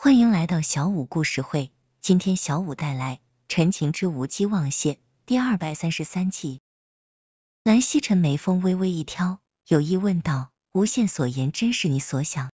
欢迎来到小五故事会。今天小五带来《陈情之无机忘羡》第二百三十三集。蓝曦臣眉峰微微一挑，有意问道：“无限所言，真是你所想？”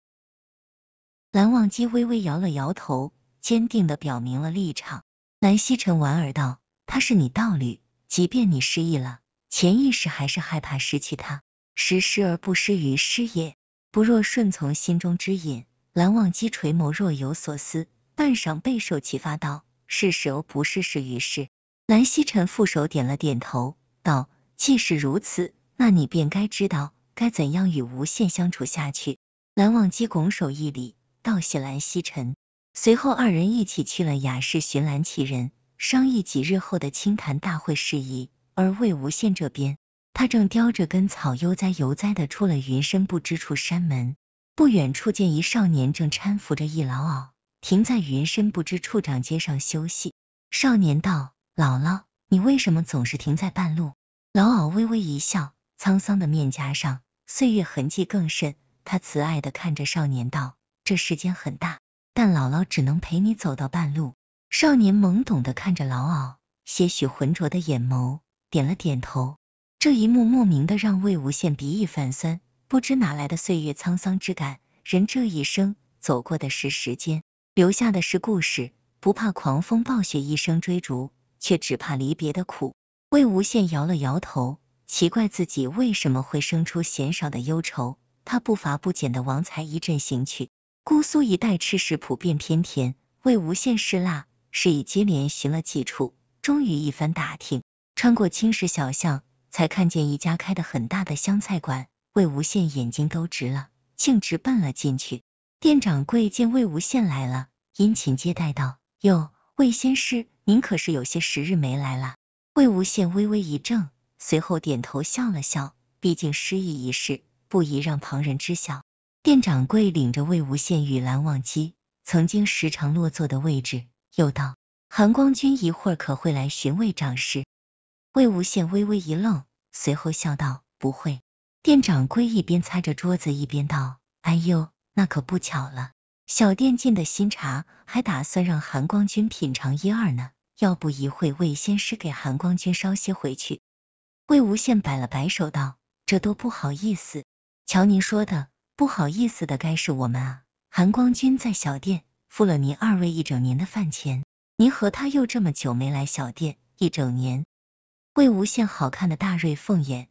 蓝忘机微微摇了摇头，坚定的表明了立场。蓝曦臣莞尔道：“他是你道侣，即便你失忆了，潜意识还是害怕失去他。时失而不失于失也，不若顺从心中之隐。”蓝忘机垂眸，若有所思，半晌，备受启发道：“是时候不是，时于是。”蓝曦臣负手点了点头，道：“既是如此，那你便该知道该怎样与无羡相处下去。”蓝忘机拱手一礼，道谢蓝曦臣。随后，二人一起去了雅室寻蓝绮人，商议几日后的清谈大会事宜。而魏无羡这边，他正叼着根草，悠哉悠哉的出了云深不知处山门。不远处见一少年正搀扶着一老媪，停在云深不知处长街上休息。少年道：“姥姥，你为什么总是停在半路？”老媪微微一笑，沧桑的面颊上岁月痕迹更甚。他慈爱的看着少年道：“这世间很大，但姥姥只能陪你走到半路。”少年懵懂的看着老媪，些许浑浊的眼眸点了点头。这一幕莫名的让魏无羡鼻翼泛酸。不知哪来的岁月沧桑之感，人这一生走过的是时间，留下的是故事。不怕狂风暴雪，一生追逐，却只怕离别的苦。魏无羡摇了摇头，奇怪自己为什么会生出鲜少的忧愁。他步伐不减的往财一阵行去。姑苏一带吃食普遍偏甜，魏无羡嗜辣，是以接连寻了几处，终于一番打听，穿过青石小巷，才看见一家开的很大的湘菜馆。魏无羡眼睛都直了，径直奔了进去。店掌柜见魏无羡来了，殷勤接待道：“哟，魏先师，您可是有些时日没来了。”魏无羡微微一怔，随后点头笑了笑。毕竟失忆一事不宜让旁人知晓。店掌柜领着魏无羡与蓝忘机曾经时常落座的位置，又道：“韩光君一会儿可会来寻魏掌事？”魏无羡微微一愣，随后笑道：“不会。”店掌柜一边擦着桌子，一边道：“哎呦，那可不巧了。小店进的新茶，还打算让韩光君品尝一二呢。要不一会魏先师给韩光君捎些回去。”魏无羡摆了摆手道：“这多不好意思。瞧您说的，不好意思的该是我们啊。韩光君在小店付了您二位一整年的饭钱，您和他又这么久没来小店，一整年。”魏无羡好看的大瑞凤眼。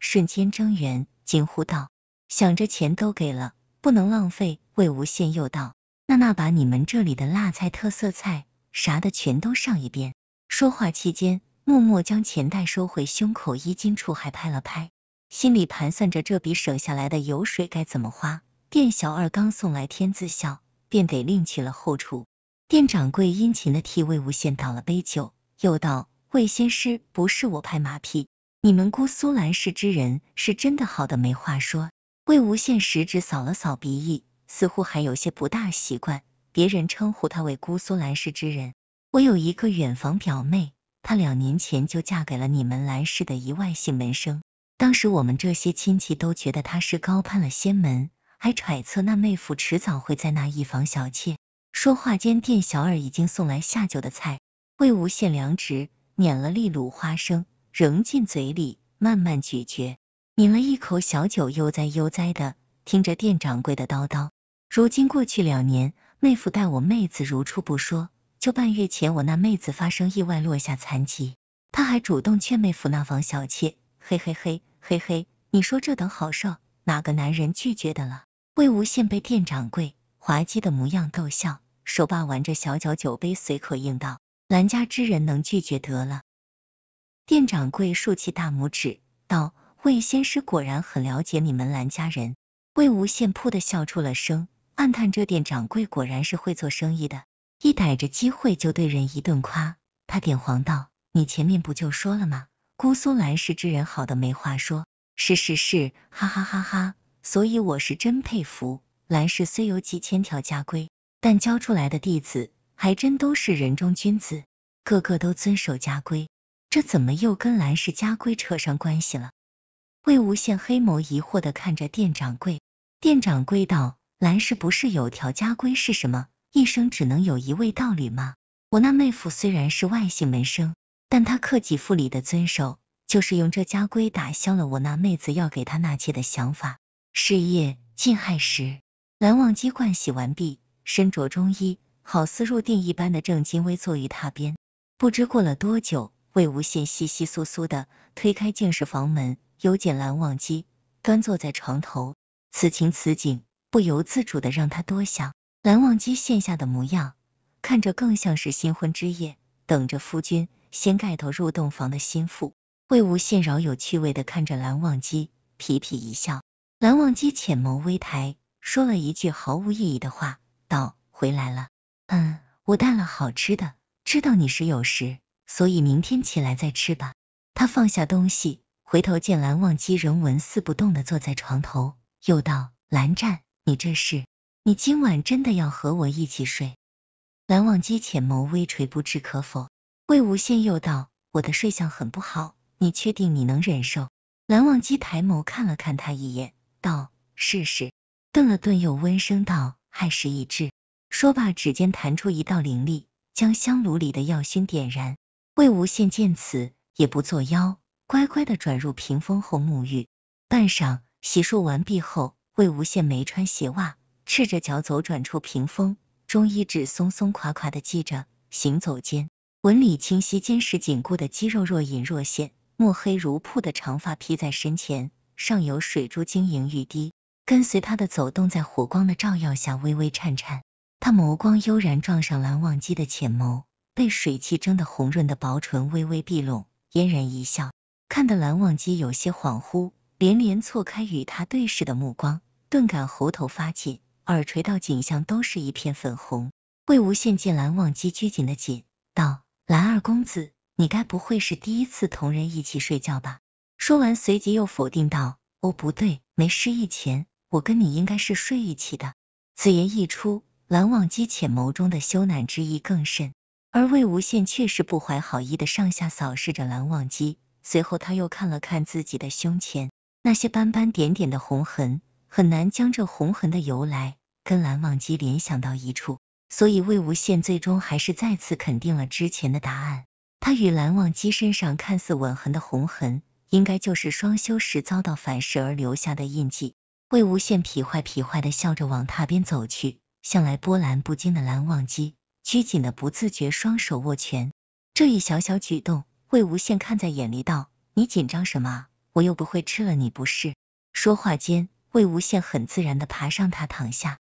瞬间睁圆，惊呼道：“想着钱都给了，不能浪费。”魏无羡又道：“娜娜，把你们这里的辣菜、特色菜啥的全都上一遍。”说话期间，默默将钱袋收回胸口衣襟处，还拍了拍，心里盘算着这笔省下来的油水该怎么花。店小二刚送来天字笑，便得另起了后厨。店掌柜殷勤的替魏无羡倒了杯酒，又道：“魏仙师，不是我拍马屁。”你们姑苏兰氏之人是真的好的没话说。魏无羡食指扫了扫鼻翼，似乎还有些不大习惯别人称呼他为姑苏兰氏之人。我有一个远房表妹，她两年前就嫁给了你们兰氏的一外姓门生。当时我们这些亲戚都觉得她是高攀了仙门，还揣测那妹夫迟早会在那一房小妾。说话间，店小二已经送来下酒的菜。魏无羡良职，捻了粒卤花生。扔进嘴里，慢慢咀嚼，抿了一口小酒，悠哉悠哉的听着店掌柜的叨叨。如今过去两年，妹夫待我妹子如初不说，就半月前我那妹子发生意外落下残疾，他还主动劝妹夫那房小妾，嘿嘿嘿，嘿嘿，你说这等好事，哪个男人拒绝的了？魏无羡被店掌柜滑稽的模样逗笑，手把玩着小脚酒杯，随口应道：“兰家之人能拒绝得了？”店掌柜竖起大拇指道：“魏先师果然很了解你们蓝家人。”魏无羡噗的笑出了声，暗叹这店掌柜果然是会做生意的，一逮着机会就对人一顿夸。他点黄道：“你前面不就说了吗？姑苏蓝氏之人好的没话说，是是是，哈哈哈哈！所以我是真佩服蓝氏，虽有几千条家规，但教出来的弟子还真都是人中君子，个个都遵守家规。”这怎么又跟兰氏家规扯上关系了？魏无羡黑眸疑惑的看着店掌柜，店掌柜道：“兰氏不是有条家规是什么？一生只能有一位道理吗？我那妹夫虽然是外姓门生，但他克己复礼的遵守，就是用这家规打消了我那妹子要给他纳妾的想法。”是夜，近亥时，蓝忘机盥洗完毕，身着中衣，好似入定一般的正襟危坐于榻边。不知过了多久。魏无羡窸窸窣窣的推开净室房门，由见蓝忘机端坐在床头，此情此景不由自主的让他多想。蓝忘机现下的模样，看着更像是新婚之夜等着夫君掀盖头入洞房的新妇。魏无羡饶有趣味的看着蓝忘机，痞痞一笑。蓝忘机浅眸微抬，说了一句毫无意义的话，道：“回来了，嗯，我带了好吃的，知道你是有事。所以明天起来再吃吧。他放下东西，回头见蓝忘机仍纹丝不动的坐在床头，又道：“蓝湛，你这是？你今晚真的要和我一起睡？”蓝忘机浅眸微垂，不置可否。魏无羡又道：“我的睡相很不好，你确定你能忍受？”蓝忘机抬眸看了看他一眼，道：“试试。”顿了顿，又温声道：“亥时已至。”说罢，指尖弹出一道灵力，将香炉里的药熏点燃。魏无羡见此，也不作妖，乖乖的转入屏风后沐浴。半晌，洗漱完毕后，魏无羡没穿鞋袜，赤着脚走转出屏风，中衣指松松垮垮的系着。行走间，纹理清晰坚实紧固的肌肉若隐若现，墨黑如瀑的长发披在身前，上有水珠晶莹欲滴，跟随他的走动，在火光的照耀下微微颤颤。他眸光悠然撞上蓝忘机的浅眸。被水汽蒸得红润的薄唇微微闭拢，嫣然一笑，看得蓝忘机有些恍惚，连连错开与他对视的目光，顿感喉头发紧，耳垂到颈项都是一片粉红。魏无羡见蓝忘机拘谨的紧，道：“蓝二公子，你该不会是第一次同人一起睡觉吧？”说完，随即又否定道：“哦，不对，没失忆前，我跟你应该是睡一起的。”此言一出，蓝忘机浅眸中的羞赧之意更甚。而魏无羡却是不怀好意的上下扫视着蓝忘机，随后他又看了看自己的胸前那些斑斑点点的红痕，很难将这红痕的由来跟蓝忘机联想到一处，所以魏无羡最终还是再次肯定了之前的答案。他与蓝忘机身上看似吻痕的红痕，应该就是双修时遭到反噬而留下的印记。魏无羡痞坏痞坏的笑着往榻边走去，向来波澜不惊的蓝忘机。拘谨的不自觉，双手握拳。这一小小举动，魏无羡看在眼里，道：“你紧张什么？我又不会吃了你，不是？”说话间，魏无羡很自然的爬上他，躺下。